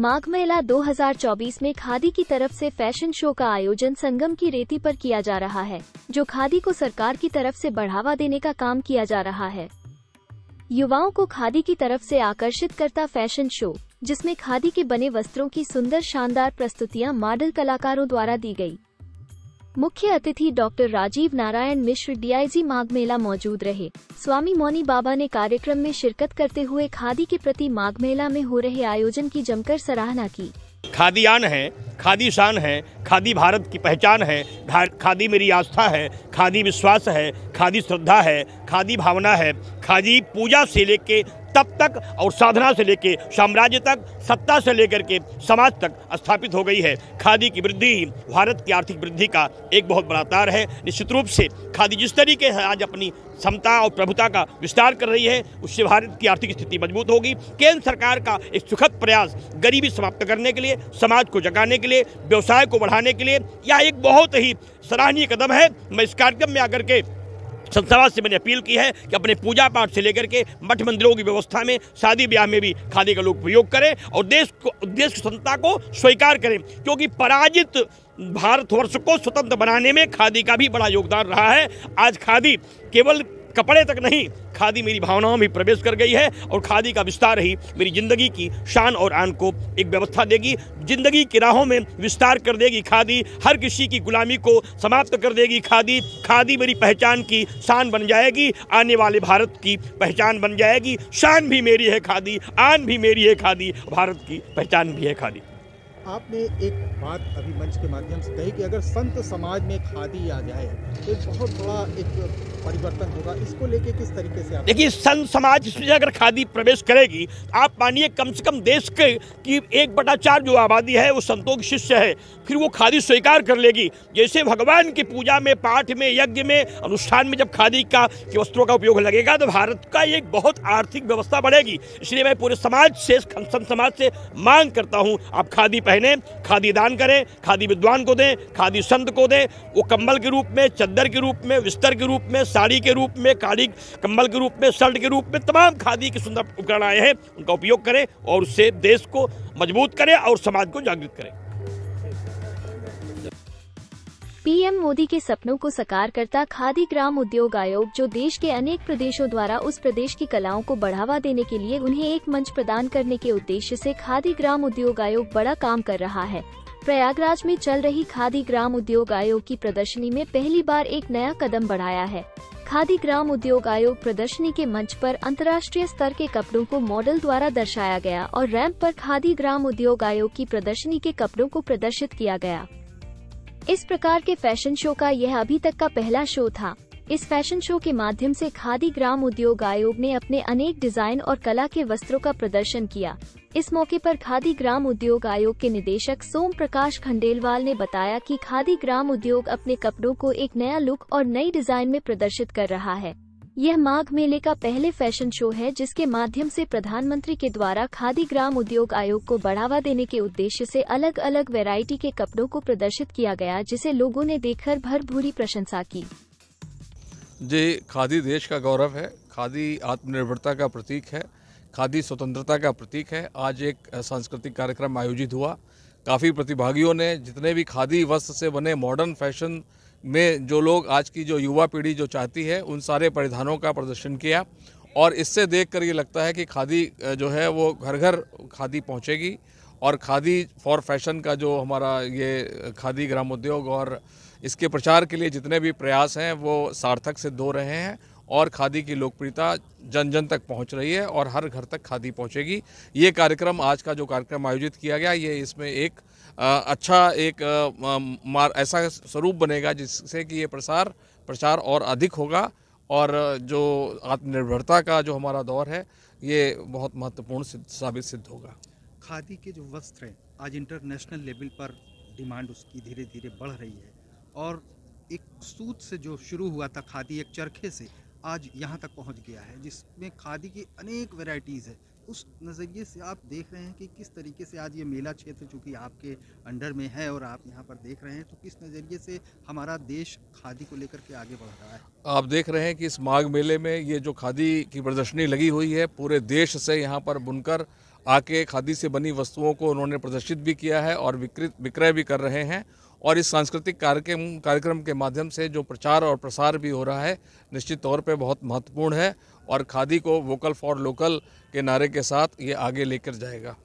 माघ मेला 2024 में खादी की तरफ से फैशन शो का आयोजन संगम की रेती पर किया जा रहा है जो खादी को सरकार की तरफ से बढ़ावा देने का काम किया जा रहा है युवाओं को खादी की तरफ से आकर्षित करता फैशन शो जिसमें खादी के बने वस्त्रों की सुंदर शानदार प्रस्तुतियां मॉडल कलाकारों द्वारा दी गयी मुख्य अतिथि डॉक्टर राजीव नारायण मिश्र डीआईजी माघ मेला मौजूद रहे स्वामी मौनी बाबा ने कार्यक्रम में शिरकत करते हुए खादी के प्रति माघ मेला में हो रहे आयोजन की जमकर सराहना की खादी आन है खादी शान है खादी भारत की पहचान है खादी मेरी आस्था है खादी विश्वास है खादी श्रद्धा है खादी भावना है खादी पूजा से लेके तप तक और साधना से लेकर साम्राज्य तक सत्ता से लेकर के समाज तक स्थापित हो गई है खादी की वृद्धि ही भारत की आर्थिक वृद्धि का एक बहुत बड़ा तार है निश्चित रूप से खादी जिस तरीके से आज अपनी क्षमता और प्रभुता का विस्तार कर रही है उससे भारत की आर्थिक स्थिति मजबूत होगी केंद्र सरकार का एक सुखद प्रयास गरीबी समाप्त करने के लिए समाज को जगाने के लिए व्यवसाय को बढ़ाने के लिए यह एक बहुत ही सराहनीय कदम है मैं इस कार्यक्रम में आकर के संस्थावाद से मैंने अपील की है कि अपने पूजा पाठ से लेकर के मठ मंदिरों की व्यवस्था में शादी ब्याह में भी खादी का लोग प्रयोग करें और देश को देश की संता को स्वीकार करें क्योंकि पराजित भारतवर्ष को स्वतंत्र बनाने में खादी का भी बड़ा योगदान रहा है आज खादी केवल कपड़े तक नहीं खादी मेरी भावनाओं में प्रवेश कर गई है और खादी का विस्तार ही मेरी ज़िंदगी की शान और आन को एक व्यवस्था देगी ज़िंदगी की राहों में विस्तार कर देगी खादी हर किसी की गुलामी को समाप्त कर देगी खादी खादी मेरी पहचान की शान बन जाएगी आने वाले भारत की पहचान बन जाएगी शान भी मेरी है खादी आन भी मेरी है खादी भारत की पहचान भी है खादी आपने एक बात अभी मंच के माध्यम से कही कि अगर संत समाज में खादी आ जाए तो बहुत बड़ा एक परिवर्तन होगा इसको लेके किस तरीके से देखिए संत समाज इसमें अगर खादी प्रवेश करेगी आप मानिए कम से कम देश के की एक बटा चार जो आबादी है वो संतों की शिष्य है फिर वो खादी स्वीकार कर लेगी जैसे भगवान की पूजा में पाठ में यज्ञ में अनुष्ठान में जब खादी का वस्त्रों का उपयोग लगेगा तो भारत का एक बहुत आर्थिक व्यवस्था बढ़ेगी इसलिए मैं पूरे समाज से संत समाज से मांग करता हूँ आप खादी पहने खादी दान करें खादी विद्वान को दें खादी संत को दें वो कम्बल के रूप में चद्दर के रूप में बिस्तर के रूप में साड़ी के रूप में काली कंबल के रूप में शर्ट के रूप में तमाम खादी के सुंदर उपकरण आए हैं उनका उपयोग करें और उससे देश को मजबूत करें और समाज को जागृत करें पीएम मोदी के सपनों को साकार करता खादी ग्राम उद्योग आयोग जो देश के अनेक प्रदेशों द्वारा उस प्रदेश की कलाओं को बढ़ावा देने के लिए उन्हें एक मंच प्रदान करने के उद्देश्य से खादी ग्राम उद्योग आयोग बड़ा काम कर रहा है प्रयागराज में चल रही खादी ग्राम उद्योग आयोग की प्रदर्शनी में पहली बार एक नया कदम बढ़ाया है खादी ग्राम उद्योग आयोग प्रदर्शनी के मंच पर अंतर्राष्ट्रीय स्तर के कपड़ों को मॉडल द्वारा दर्शाया गया और रैंप पर खादी ग्राम उद्योग आयोग की प्रदर्शनी के कपड़ों को प्रदर्शित किया गया इस प्रकार के फैशन शो का यह अभी तक का पहला शो था इस फैशन शो के माध्यम से खादी ग्राम उद्योग आयोग ने अपने अनेक डिजाइन और कला के वस्त्रों का प्रदर्शन किया इस मौके पर खादी ग्राम उद्योग आयोग के निदेशक सोम प्रकाश खंडेलवाल ने बताया कि खादी ग्राम उद्योग अपने कपड़ों को एक नया लुक और नई डिजाइन में प्रदर्शित कर रहा है यह माघ मेले का पहले फैशन शो है जिसके माध्यम से प्रधानमंत्री के द्वारा खादी ग्राम उद्योग आयोग को बढ़ावा देने के उद्देश्य से अलग अलग वैरायटी के कपड़ों को प्रदर्शित किया गया जिसे लोगों ने देखकर भूरी प्रशंसा की जी खादी देश का गौरव है खादी आत्मनिर्भरता का प्रतीक है खादी स्वतंत्रता का प्रतीक है आज एक सांस्कृतिक कार्यक्रम आयोजित हुआ काफ़ी प्रतिभागियों ने जितने भी खादी वस्त्र से बने मॉडर्न फैशन में जो लोग आज की जो युवा पीढ़ी जो चाहती है उन सारे परिधानों का प्रदर्शन किया और इससे देख कर ये लगता है कि खादी जो है वो घर घर खादी पहुँचेगी और खादी फॉर फैशन का जो हमारा ये खादी ग्रामोद्योग और इसके प्रचार के लिए जितने भी प्रयास हैं वो सार्थक सिद्ध हो रहे हैं और खादी की लोकप्रियता जन जन तक पहुंच रही है और हर घर तक खादी पहुंचेगी ये कार्यक्रम आज का जो कार्यक्रम आयोजित किया गया ये इसमें एक आ, अच्छा एक आ, ऐसा स्वरूप बनेगा जिससे कि ये प्रसार प्रचार और अधिक होगा और जो आत्मनिर्भरता का जो हमारा दौर है ये बहुत महत्वपूर्ण साबित सिद्ध होगा खादी के जो वस्त्र हैं आज इंटरनेशनल लेवल पर डिमांड उसकी धीरे धीरे बढ़ रही है और एक सूत से जो शुरू हुआ था खादी एक चरखे से आज यहाँ तक पहुँच गया है जिसमें खादी की अनेक वेराइटीज़ है उस नज़रिए से आप देख रहे हैं कि किस तरीके से आज ये मेला क्षेत्र चूँकि आपके अंडर में है और आप यहाँ पर देख रहे हैं तो किस नज़रिए से हमारा देश खादी को लेकर के आगे बढ़ रहा है आप देख रहे हैं कि इस माघ मेले में ये जो खादी की प्रदर्शनी लगी हुई है पूरे देश से यहाँ पर बुनकर आके खादी से बनी वस्तुओं को उन्होंने प्रदर्शित भी किया है और विक्रय भी कर रहे हैं और इस सांस्कृतिक कार्यक्रम कार्यक्रम के माध्यम से जो प्रचार और प्रसार भी हो रहा है निश्चित तौर पे बहुत महत्वपूर्ण है और खादी को वोकल फॉर लोकल के नारे के साथ ये आगे लेकर जाएगा